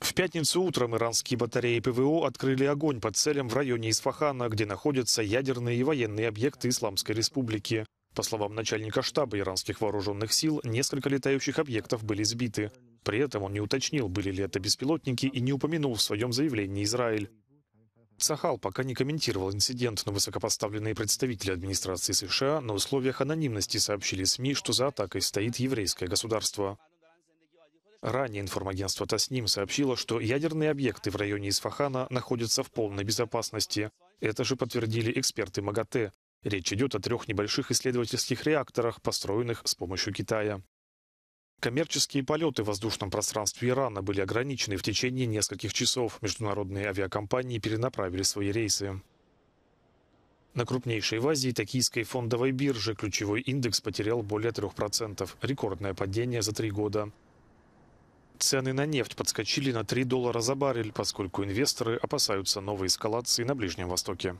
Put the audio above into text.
В пятницу утром иранские батареи ПВО открыли огонь по целям в районе Исфахана, где находятся ядерные и военные объекты Исламской Республики. По словам начальника штаба иранских вооруженных сил, несколько летающих объектов были сбиты. При этом он не уточнил, были ли это беспилотники, и не упомянул в своем заявлении Израиль. Сахал пока не комментировал инцидент, но высокопоставленные представители администрации США на условиях анонимности сообщили СМИ, что за атакой стоит еврейское государство. Ранее информагентство ТАСНИМ сообщило, что ядерные объекты в районе Исфахана находятся в полной безопасности. Это же подтвердили эксперты МАГАТЭ. Речь идет о трех небольших исследовательских реакторах, построенных с помощью Китая. Коммерческие полеты в воздушном пространстве Ирана были ограничены в течение нескольких часов. Международные авиакомпании перенаправили свои рейсы. На крупнейшей в Азии токийской фондовой бирже ключевой индекс потерял более 3%. Рекордное падение за три года. Цены на нефть подскочили на 3 доллара за баррель, поскольку инвесторы опасаются новой эскалации на Ближнем Востоке.